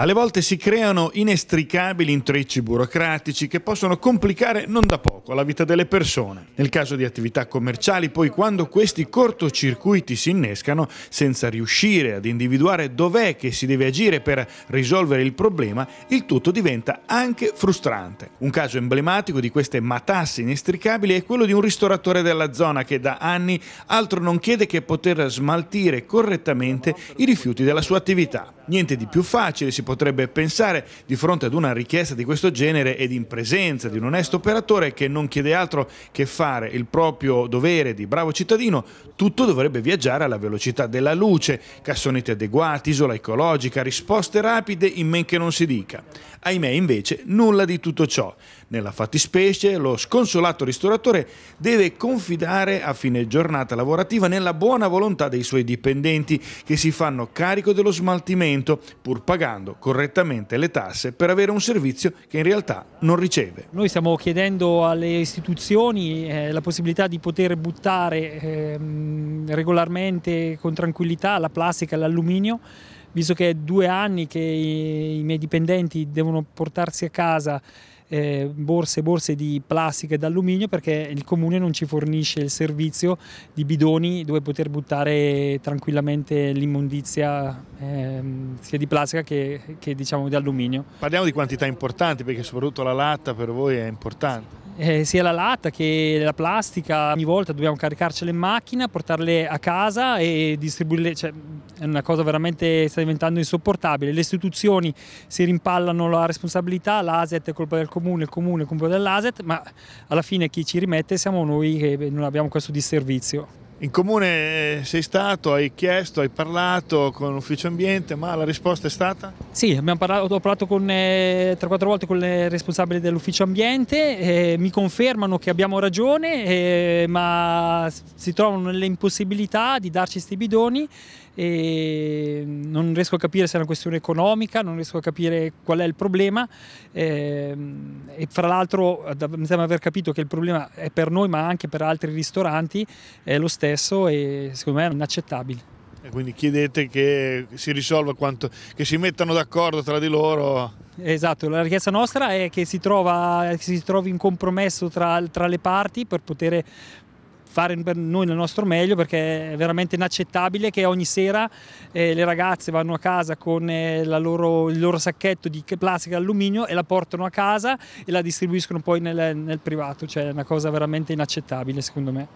Alle volte si creano inestricabili intrecci burocratici che possono complicare non da poco la vita delle persone. Nel caso di attività commerciali, poi quando questi cortocircuiti si innescano, senza riuscire ad individuare dov'è che si deve agire per risolvere il problema, il tutto diventa anche frustrante. Un caso emblematico di queste matasse inestricabili è quello di un ristoratore della zona che da anni altro non chiede che poter smaltire correttamente i rifiuti della sua attività. Niente di più facile si può potrebbe pensare di fronte ad una richiesta di questo genere ed in presenza di un onesto operatore che non chiede altro che fare il proprio dovere di bravo cittadino, tutto dovrebbe viaggiare alla velocità della luce, cassonetti adeguati, isola ecologica, risposte rapide in men che non si dica. Ahimè invece nulla di tutto ciò. Nella fattispecie lo sconsolato ristoratore deve confidare a fine giornata lavorativa nella buona volontà dei suoi dipendenti che si fanno carico dello smaltimento pur pagando correttamente le tasse per avere un servizio che in realtà non riceve. Noi stiamo chiedendo alle istituzioni eh, la possibilità di poter buttare eh, regolarmente con tranquillità la plastica e l'alluminio visto che è due anni che i, miei dipendenti devono portarsi a casa eh, borse borse di plastica e d'alluminio perché il comune non ci fornisce il servizio di bidoni dove poter buttare tranquillamente l'immondizia eh, sia di plastica che, che diciamo di alluminio. Parliamo di quantità importanti perché soprattutto la latta per voi è importante eh, sia la latta che la plastica, ogni volta dobbiamo caricarcele in macchina, portarle a casa e distribuirle, cioè, è una cosa veramente sta diventando insopportabile. Le istituzioni si rimpallano la responsabilità, l'ASET è colpa del comune, il comune è colpa dell'ASET, ma alla fine chi ci rimette siamo noi che non abbiamo questo disservizio. In comune eh, sei stato, hai chiesto, hai parlato con l'ufficio ambiente, ma la risposta è stata? Sì, parlato, ho parlato 3-4 eh, volte con le responsabili dell'ufficio ambiente, eh, mi confermano che abbiamo ragione, eh, ma si trovano nelle impossibilità di darci questi bidoni e non riesco a capire se è una questione economica, non riesco a capire qual è il problema ehm, e fra l'altro mi sembra aver capito che il problema è per noi ma anche per altri ristoranti, è lo stesso stesso e secondo me è inaccettabile. E quindi chiedete che si risolva quanto, che si mettano d'accordo tra di loro. Esatto, la richiesta nostra è che si, trova, si trovi un compromesso tra, tra, le parti per poter fare per noi il nostro meglio perché è veramente inaccettabile che ogni sera eh, le ragazze vanno a casa con eh, loro, il loro sacchetto di plastica e alluminio e la portano a casa e la distribuiscono poi nel, nel privato, cioè è una cosa veramente inaccettabile secondo me.